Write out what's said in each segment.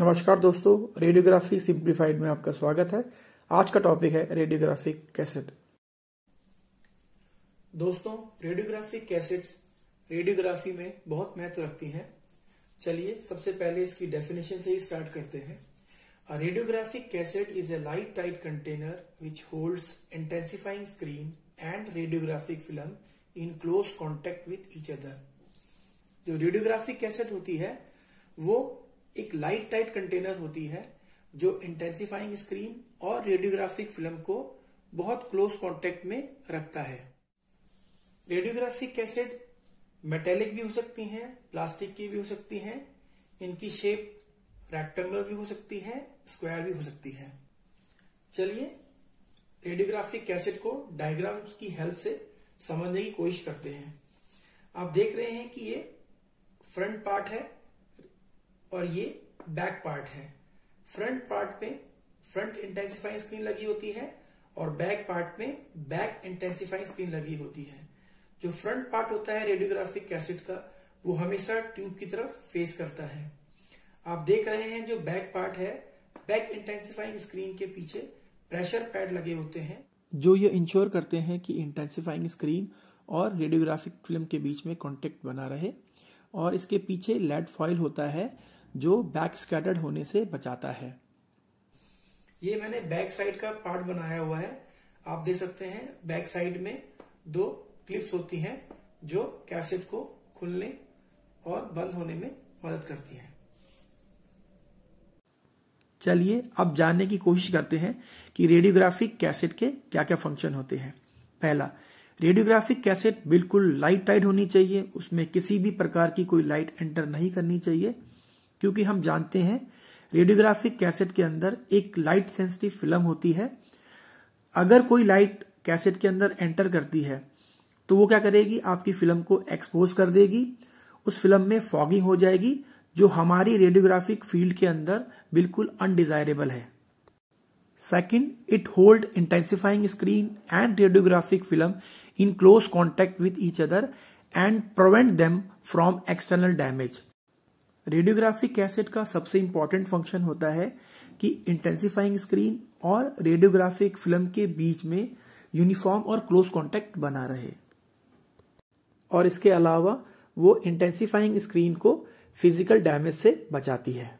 नमस्कार दोस्तों radiography simplified में आपका स्वागत है आज का टॉपिक है रेडियोग्राफिक कैसेट दोस्तों रेडियोग्राफिक कैसेट्स रेडियोग्राफी में बहुत महत्व रखती हैं चलिए सबसे पहले इसकी डेफिनेशन से ही स्टार्ट करते हैं radiographic cassette is a light tight container which holds intensifying screen and radiographic film in close contact with each other जो रेडियोग्राफिक कैसेट होती है वो एक लाइट टाइट कंटेनर होती है जो इंटेंसिफाइंग स्क्रीन और रेडियोग्राफिक फिल्म को बहुत क्लोज कांटेक्ट में रखता है रेडियोग्राफिक कैसेट मेटेलिक भी हो सकती हैं प्लास्टिक की भी हो सकती हैं इनकी शेप रेक्टेंगुलर भी हो सकती है स्क्वायर भी हो सकती है चलिए रेडियोग्राफिक कैसेट को डायग्राम की हेल्प से समझने की कोशिश करते हैं आप देख रहे हैं कि ये फ्रंट पार्ट है और ये बैक पार्ट है फ्रंट पार्ट में फ्रंट इंटेंसिफाइंग स्क्रीन लगी होती है और बैक पार्ट में बैक इंटेंसिफाइंग स्क्रीन लगी होती है जो फ्रंट पार्ट होता है रेडियोग्राफिक एसिड का वो हमेशा ट्यूब की तरफ फेस करता है आप देख रहे हैं जो बैक पार्ट है बैक इंटेंसिफाइंग स्क्रीन के पीछे प्रेशर पैड लगे होते हैं जो ये इंश्योर करते हैं कि इंटेंसिफाइंग स्क्रीन और रेडियोग्राफिक फिल्म के बीच में कॉन्टेक्ट बना रहे और इसके पीछे लेड फॉइल होता है जो बैक स्कैटर्ड होने से बचाता है ये मैंने बैक साइड का पार्ट बनाया हुआ है आप देख सकते हैं बैक साइड में दो क्लिप्स होती हैं जो कैसेट को खुलने और बंद होने में मदद करती हैं चलिए अब जानने की कोशिश करते हैं कि रेडियोग्राफिक कैसेट के क्या क्या फंक्शन होते हैं पहला रेडियोग्राफिक कैसेट बिल्कुल लाइट टाइट होनी चाहिए उसमें किसी भी प्रकार की कोई लाइट एंटर नहीं करनी चाहिए क्योंकि हम जानते हैं रेडियोग्राफिक कैसेट के अंदर एक लाइट सेंसिटिव फिल्म होती है अगर कोई लाइट कैसेट के अंदर एंटर करती है तो वो क्या करेगी आपकी फिल्म को एक्सपोज कर देगी उस फिल्म में फॉगिंग हो जाएगी जो हमारी रेडियोग्राफिक फील्ड के अंदर बिल्कुल अनडिजायरेबल है second it hold intensifying screen and radiographic film in close contact with each other and prevent them from external damage radiographic cassette का सबसे इंपॉर्टेंट फंक्शन होता है कि इंटेंसिफाइंग स्क्रीन और रेडियोग्राफिक फिल्म के बीच में यूनिफॉर्म और क्लोज कॉन्टेक्ट बना रहे और इसके अलावा वो इंटेंसिफाइंग स्क्रीन को फिजिकल डैमेज से बचाती है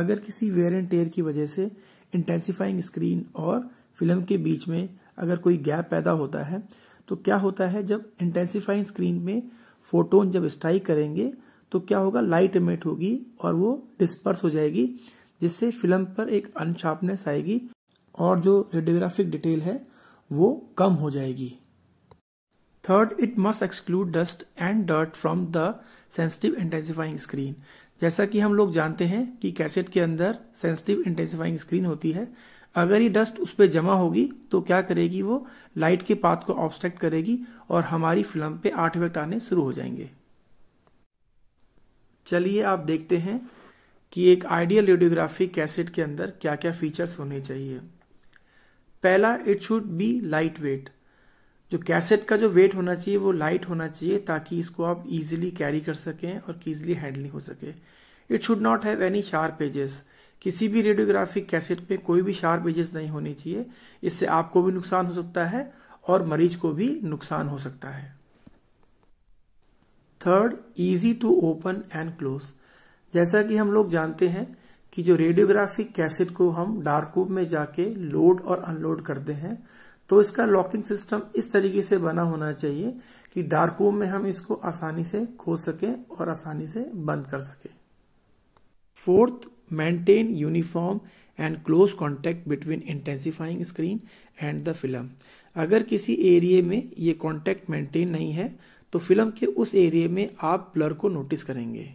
अगर किसी वेयर एंड टेयर की वजह से इंटेंसिफाइंग स्क्रीन और फिल्म के बीच में अगर कोई गैप पैदा होता है तो क्या होता है जब इंटेंसिफाइंग स्क्रीन में फोटोन जब स्ट्राइक करेंगे तो क्या होगा लाइट एमिट होगी और वो डिस्पर्स हो जाएगी जिससे फिल्म पर एक अनशार्पनेस आएगी और जो रेडियोग्राफिक डिटेल है वो कम हो जाएगी third it must exclude dust and dirt from the sensitive intensifying screen जैसा कि हम लोग जानते हैं कि कैसेट के अंदर सेंसिटिव इंटेंसिफाइंग स्क्रीन होती है अगर ये डस्ट उस पर जमा होगी तो क्या करेगी वो लाइट के पाथ को ऑब्स्ट्रेक्ट करेगी और हमारी फिल्म पे आर्ट इफेक्ट आने शुरू हो जाएंगे चलिए आप देखते हैं कि एक आइडियल रेडियोग्राफी कैसेट के अंदर क्या क्या फीचर्स होने चाहिए पहला it should be light weight जो कैसेट का जो वेट होना चाहिए वो लाइट होना चाहिए ताकि इसको आप इजीली कैरी कर सकें और इजीली हैंडलिंग हो सके it should not have any sharp edges किसी भी रेडियोग्राफिक कैसेट पे कोई भी शार्प एजेस नहीं होनी चाहिए इससे आपको भी नुकसान हो सकता है और मरीज को भी नुकसान हो सकता है third easy to open and close जैसा कि हम लोग जानते हैं कि जो रेडियोग्राफिक कैसेट को हम डार्क में जाके लोड और अनलोड करते हैं तो इसका लॉकिंग सिस्टम इस तरीके से बना होना चाहिए कि डार्क रूम में हम इसको आसानी से खोल सके और आसानी से बंद कर सके fourth maintain uniform and close contact between intensifying screen and the film अगर किसी एरिए में ये कॉन्टेक्ट मेंटेन नहीं है तो फिल्म के उस एरिए में आप ब्लर को नोटिस करेंगे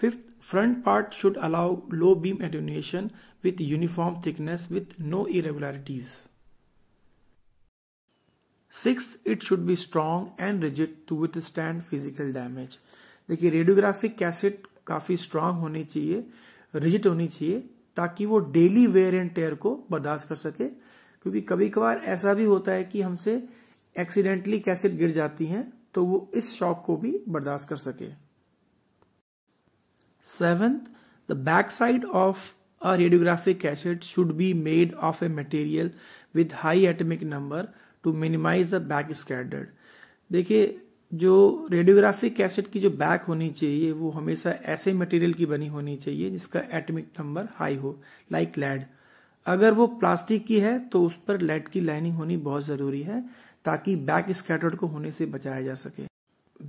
fifth front part should allow low beam attenuation with uniform thickness with no irregularities six it should be strong and rigid to withstand physical damage देखिए रेडियोग्राफिक कैसेट काफ़ी strong होनी चाहिए rigid होनी चाहिए ताकि वो daily wear and tear को बर्दाश्त कर सके क्योंकि कभी कभार ऐसा भी होता है कि हमसे एक्सीडेंटली कैसेट गिर जाती हैं तो वो इस शॉक को भी बर्दाश्त कर सके seventh the back side of a radiographic cassette should be made of a material with high atomic number to minimize the back scattered देखिए जो रेडियोग्राफिक कैसेट की जो बैक होनी चाहिए वो हमेशा ऐसे मटेरियल की बनी होनी चाहिए जिसका एटमिक नंबर हाई हो लाइक like लेड अगर वो प्लास्टिक की है तो उस पर लेड की लाइनिंग होनी बहुत ज़रूरी है ताकि बैक स्कैटर्ड को होने से बचाया जा सके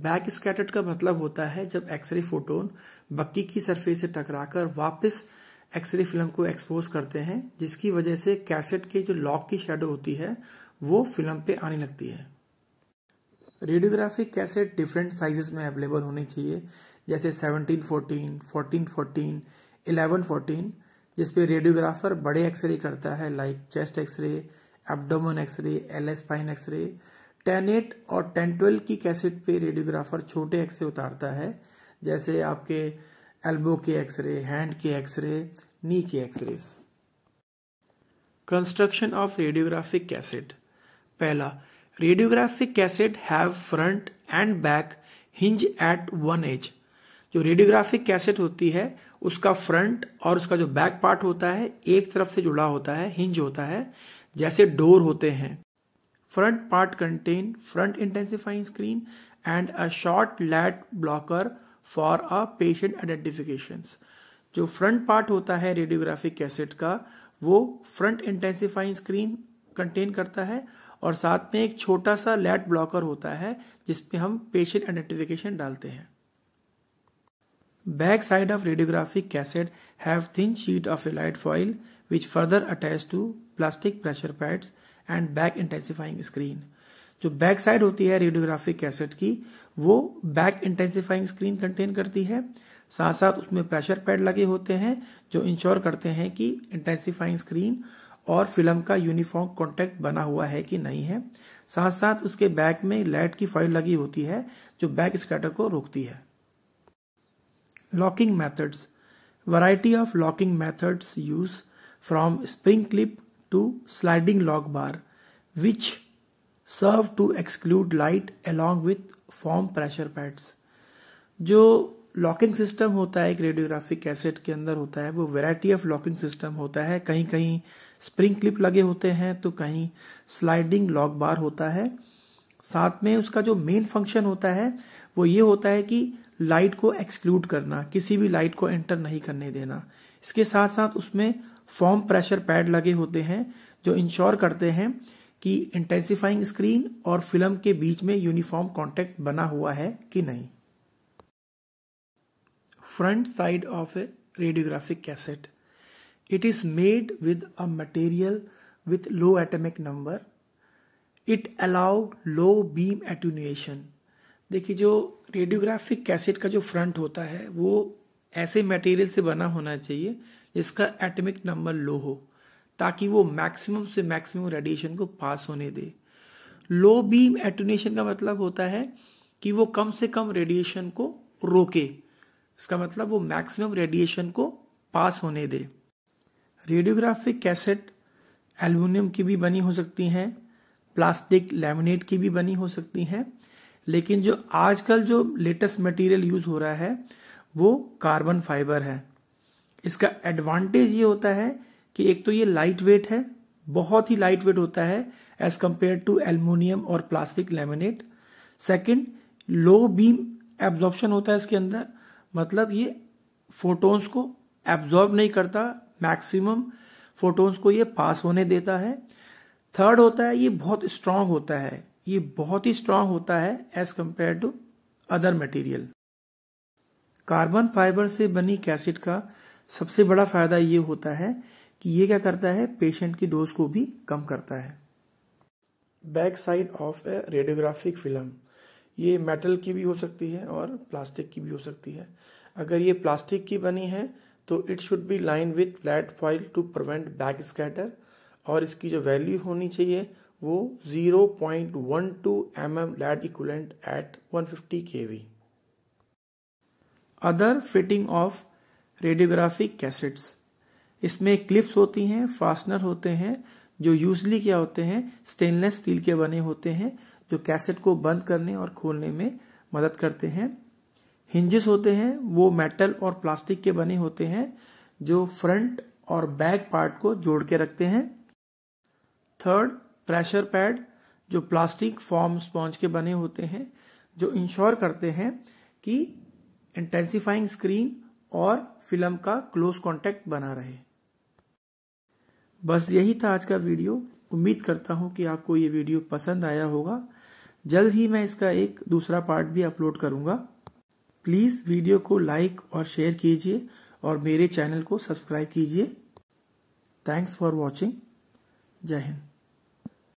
बैक स्कैटर्ड का मतलब होता है जब एक्सरे फोटोन बक्की की सरफेस से टकराकर वापस एक्सरे फिल्म को एक्सपोज करते हैं जिसकी वजह से कैसेट के जो लॉक की शेडो होती है वो फिल्म पे आने लगती है रेडियोग्राफिक कैसेट डिफरेंट साइजेस में अवेलेबल होनी चाहिए जैसे 1714, 1414, 1114 जिसपे रेडियोग्राफर बड़े एक्सरे करता है like chest x ray abdomen x ray L spine x ray ten eight और टेन ट्वेल्व की कैसेट पे रेडियोग्राफर छोटे एक्सरे उतारता है जैसे आपके एल्बो के एक्सरे हैंड के एक्सरे नी के x ray construction of radiographic cassette पहला radiographic cassette have front and back hinge at one edge जो रेडियोग्राफिक कैसेट होती है उसका फ्रंट और उसका जो बैक पार्ट होता है एक तरफ से जुड़ा होता है हिंज होता है जैसे डोर होते हैं front part contain front intensifying screen and a short lead blocker for a patient identification जो फ्रंट पार्ट होता है रेडियोग्राफिक कैसेट का वो फ्रंट इंटेंसिफाइंग स्क्रीन कंटेन करता है और साथ में एक छोटा सा लैट ब्लॉकर होता है जिसमें हम पेशेंट आइडेंटिफिकेशन डालते हैं back side of radiographic cassette have thin sheet of a light foil which further attach to plastic pressure pads and back intensifying screen जो बैक साइड होती है रेडियोग्राफिक कैसेट की वो बैक इंटेंसिफाइंग स्क्रीन कंटेन करती है साथ साथ उसमें प्रेशर पैड लगे होते हैं जो इंश्योर करते हैं कि इंटेंसिफाइंग स्क्रीन और फिल्म का यूनिफॉर्म कॉन्टेक्ट बना हुआ है कि नहीं है साथ साथ उसके बैक में लाइट की फाइल लगी होती है जो बैक स्कैटर को रोकती है locking methods variety of locking methods use from spring clip to sliding log bar which serve to exclude light along with foam pressure pads जो लॉकिंग सिस्टम होता है एक रेडियोग्राफिक कैसेट के अंदर होता है वो वैरायटी ऑफ लॉकिंग सिस्टम होता है कहीं कहीं स्प्रिंग क्लिप लगे होते हैं तो कहीं स्लाइडिंग लॉक बार होता है साथ में उसका जो मेन फंक्शन होता है वो ये होता है कि लाइट को एक्सक्लूड करना किसी भी लाइट को एंटर नहीं करने देना इसके साथ साथ उसमें फॉर्म प्रेशर पैड लगे होते हैं जो इंश्योर करते हैं कि इंटेंसिफाइंग स्क्रीन और फिल्म के बीच में यूनिफॉर्म कांटेक्ट बना हुआ है कि नहीं front side of a radiographic cassette it is made with a material with low atomic number it allow low beam attenuation देखिए जो रेडियोग्राफिक कैसेट का जो फ्रंट होता है वो ऐसे मटेरियल से बना होना चाहिए जिसका एटमिक नंबर लो हो ताकि वो मैक्सिमम से मैक्सिमम रेडिएशन को पास होने दे लो बीम एटोनेशन का मतलब होता है कि वो कम से कम रेडिएशन को रोके इसका मतलब वो मैक्सिमम रेडिएशन को पास होने दे रेडियोग्राफिक कैसेट एल्यूमिनियम की भी बनी हो सकती हैं प्लास्टिक लेमिनेट की भी बनी हो सकती हैं लेकिन जो आजकल जो लेटेस्ट मटेरियल यूज हो रहा है वो कार्बन फाइबर है इसका एडवांटेज ये होता है कि एक तो ये लाइट वेट है बहुत ही लाइट वेट होता है एज कंपेयर टू एल्यूमिनियम और plastic laminate second low beam absorption होता है इसके अंदर मतलब ये फोटोन्स को एब्जॉर्ब नहीं करता मैक्सिमम फोटोन्स को ये पास होने देता है थर्ड होता है ये बहुत स्ट्रांग होता है ये बहुत ही स्ट्रांग होता है as compare to other material carbon fibre से बनी कैसेट का सबसे बड़ा फायदा ये होता है कि ये क्या करता है पेशेंट की डोज को भी कम करता है back side of a radiographic film ये मेटल की भी हो सकती है और प्लास्टिक की भी हो सकती है अगर ये प्लास्टिक की बनी है तो it should be line with lead foil to prevent back scatter और इसकी जो वैल्यू होनी चाहिए वो 0.12 point one two M M lead equivalent at one fifty K V other fitting of radiographic cassettes इसमें क्लिप्स होती हैं फास्टनर होते हैं जो यूजली क्या होते हैं स्टेनलेस स्टील के बने होते हैं जो कैसेट को बंद करने और खोलने में मदद करते हैं हिंजेस होते हैं वो मेटल और प्लास्टिक के बने होते हैं जो फ्रंट और बैक पार्ट को जोड़ के रखते हैं थर्ड प्रेशर पैड जो प्लास्टिक फॉर्म स्पॉन्ज के बने होते हैं जो इंश्योर करते हैं कि इंटेंसिफाइंग स्क्रीन और फिल्म का क्लोज कांटेक्ट बना रहे बस यही था आज का वीडियो उम्मीद करता हूं कि आपको ये वीडियो पसंद आया होगा जल्द ही मैं इसका एक दूसरा पार्ट भी अपलोड करूंगा प्लीज वीडियो को लाइक और शेयर कीजिए और मेरे चैनल को सब्सक्राइब कीजिए थैंक्स फॉर वॉचिंग जय हिंद